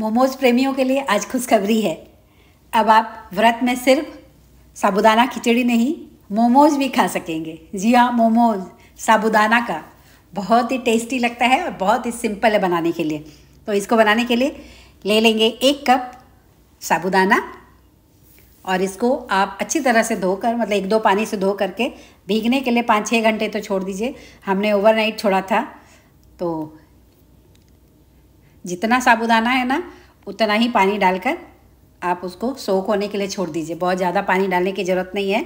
मोमोज प्रेमियों के लिए आज खुशखबरी है अब आप व्रत में सिर्फ साबुदाना खिचड़ी नहीं मोमोज भी खा सकेंगे जी हाँ मोमोज साबुदाना का बहुत ही टेस्टी लगता है और बहुत ही सिंपल है बनाने के लिए तो इसको बनाने के लिए ले लेंगे एक कप साबुदाना और इसको आप अच्छी तरह से धोकर मतलब एक दो पानी से धो करके भीगने के लिए पाँच छः घंटे तो छोड़ दीजिए हमने ओवरनाइट छोड़ा था तो जितना साबुदाना है ना उतना ही पानी डालकर आप उसको सोक होने के लिए छोड़ दीजिए बहुत ज़्यादा पानी डालने की ज़रूरत नहीं है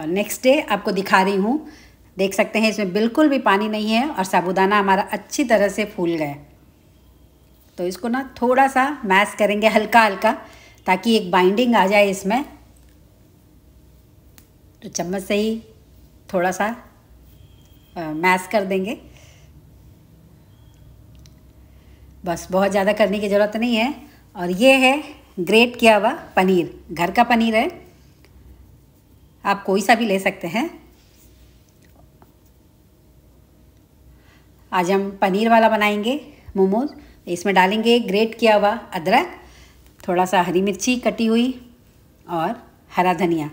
और नेक्स्ट डे आपको दिखा रही हूँ देख सकते हैं इसमें बिल्कुल भी पानी नहीं है और साबुदाना हमारा अच्छी तरह से फूल गया तो इसको ना थोड़ा सा मैश करेंगे हल्का हल्का ताकि एक बाइंडिंग आ जाए इसमें तो चम्मच से ही थोड़ा सा मैश कर देंगे बस बहुत ज़्यादा करने की ज़रूरत नहीं है और ये है ग्रेट किया हुआ पनीर घर का पनीर है आप कोई सा भी ले सकते हैं आज हम पनीर वाला बनाएंगे मोमोज इसमें डालेंगे ग्रेट किया हुआ अदरक थोड़ा सा हरी मिर्ची कटी हुई और हरा धनिया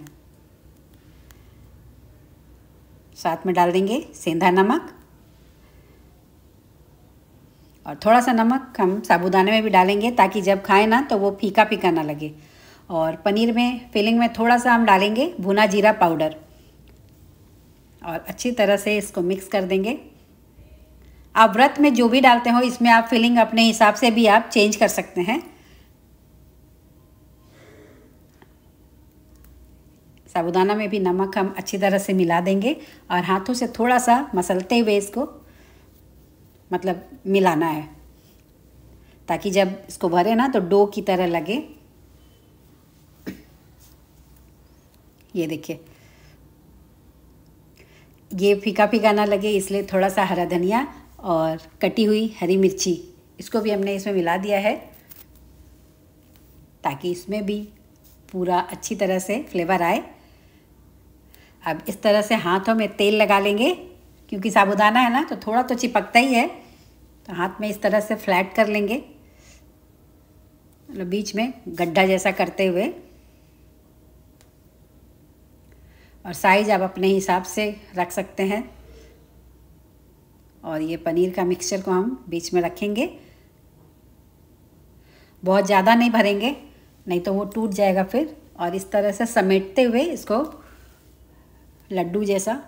साथ में डाल देंगे सेंधा नमक और थोड़ा सा नमक हम साबुदाने में भी डालेंगे ताकि जब खाएं ना तो वो फीका फीका ना लगे और पनीर में फिलिंग में थोड़ा सा हम डालेंगे भुना जीरा पाउडर और अच्छी तरह से इसको मिक्स कर देंगे आप व्रत में जो भी डालते हो इसमें आप फिलिंग अपने हिसाब से भी आप चेंज कर सकते हैं साबुदाना में भी नमक हम अच्छी तरह से मिला देंगे और हाथों से थोड़ा सा मसलते हुए इसको मतलब मिलाना है ताकि जब इसको भरे ना तो डो की तरह लगे ये देखिए ये फीका फीका ना लगे इसलिए थोड़ा सा हरा धनिया और कटी हुई हरी मिर्ची इसको भी हमने इसमें मिला दिया है ताकि इसमें भी पूरा अच्छी तरह से फ्लेवर आए अब इस तरह से हाथों में तेल लगा लेंगे क्योंकि साबुदाना है ना तो थोड़ा तो चिपकता ही है तो हाथ में इस तरह से फ्लैट कर लेंगे मतलब बीच में गड्ढा जैसा करते हुए और साइज आप अपने हिसाब से रख सकते हैं और ये पनीर का मिक्सचर को हम बीच में रखेंगे बहुत ज़्यादा नहीं भरेंगे नहीं तो वो टूट जाएगा फिर और इस तरह से समेटते हुए इसको लड्डू जैसा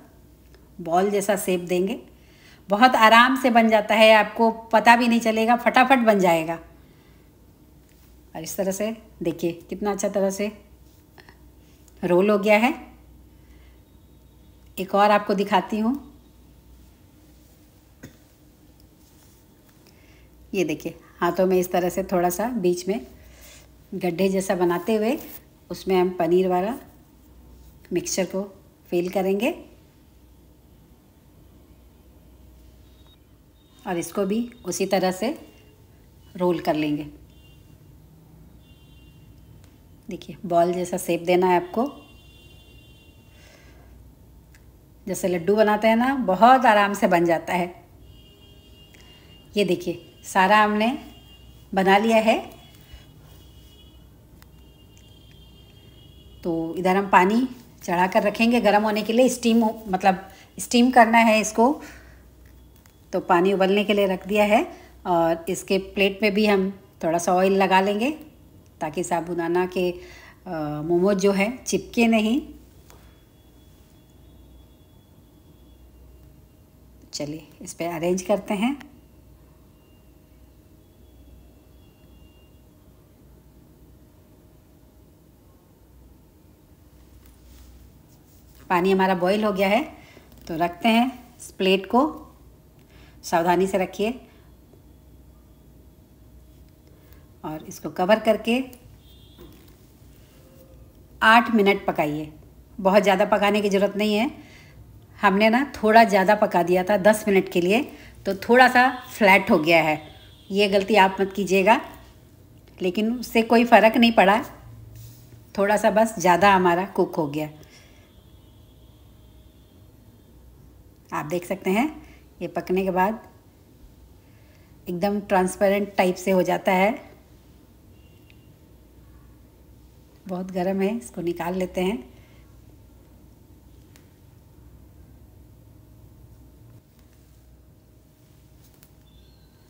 बॉल जैसा सेप देंगे बहुत आराम से बन जाता है आपको पता भी नहीं चलेगा फटाफट बन जाएगा और इस तरह से देखिए कितना अच्छा तरह से रोल हो गया है एक और आपको दिखाती हूँ ये देखिए हाथों में इस तरह से थोड़ा सा बीच में गड्ढे जैसा बनाते हुए उसमें हम पनीर वाला मिक्सचर को फिल करेंगे और इसको भी उसी तरह से रोल कर लेंगे देखिए बॉल जैसा सेप देना है आपको जैसे लड्डू बनाते हैं ना बहुत आराम से बन जाता है ये देखिए सारा हमने बना लिया है तो इधर हम पानी चढ़ा कर रखेंगे गर्म होने के लिए स्टीम मतलब स्टीम करना है इसको तो पानी उबलने के लिए रख दिया है और इसके प्लेट में भी हम थोड़ा सा ऑयल लगा लेंगे ताकि साबुदाना के मोमो जो है चिपके नहीं चलिए इस पर अरेंज करते हैं पानी हमारा बॉईल हो गया है तो रखते हैं इस प्लेट को सावधानी से रखिए और इसको कवर करके आठ मिनट पकाइए बहुत ज़्यादा पकाने की ज़रूरत नहीं है हमने ना थोड़ा ज़्यादा पका दिया था दस मिनट के लिए तो थोड़ा सा फ्लैट हो गया है ये गलती आप मत कीजिएगा लेकिन उससे कोई फ़र्क नहीं पड़ा थोड़ा सा बस ज़्यादा हमारा कुक हो गया आप देख सकते हैं ये पकने के बाद एकदम ट्रांसपेरेंट टाइप से हो जाता है बहुत गर्म है इसको निकाल लेते हैं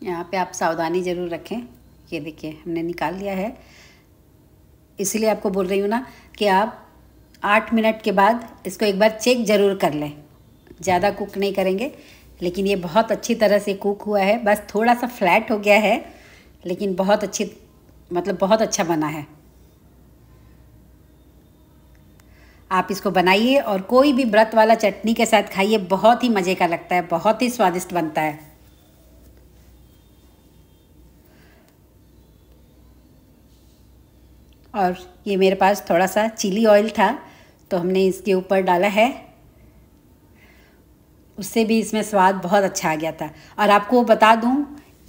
यहाँ पे आप सावधानी ज़रूर रखें ये देखिए हमने निकाल लिया है इसलिए आपको बोल रही हूँ ना कि आप आठ मिनट के बाद इसको एक बार चेक ज़रूर कर लें ज़्यादा कुक नहीं करेंगे लेकिन ये बहुत अच्छी तरह से कुक हुआ है बस थोड़ा सा फ्लैट हो गया है लेकिन बहुत अच्छी मतलब बहुत अच्छा बना है आप इसको बनाइए और कोई भी व्रत वाला चटनी के साथ खाइए बहुत ही मज़े का लगता है बहुत ही स्वादिष्ट बनता है और ये मेरे पास थोड़ा सा चिली ऑयल था तो हमने इसके ऊपर डाला है उससे भी इसमें स्वाद बहुत अच्छा आ गया था और आपको बता दूँ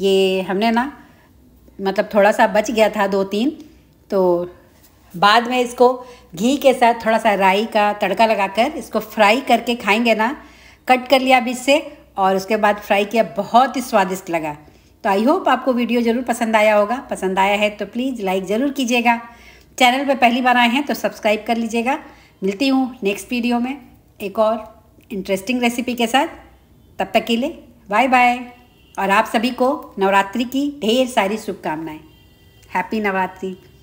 ये हमने ना मतलब थोड़ा सा बच गया था दो तीन तो बाद में इसको घी के साथ थोड़ा सा राई का तड़का लगाकर इसको फ्राई करके खाएंगे ना कट कर लिया अभी इससे और उसके बाद फ्राई किया बहुत ही स्वादिष्ट लगा तो आई होप आपको वीडियो ज़रूर पसंद आया होगा पसंद आया है तो प्लीज़ लाइक ज़रूर कीजिएगा चैनल पर पहली बार आए हैं तो सब्सक्राइब कर लीजिएगा मिलती हूँ नेक्स्ट वीडियो में एक और इंटरेस्टिंग रेसिपी के साथ तब तक के लिए बाय बाय और आप सभी को नवरात्रि की ढेर सारी शुभकामनाएं हैप्पी नवरात्रि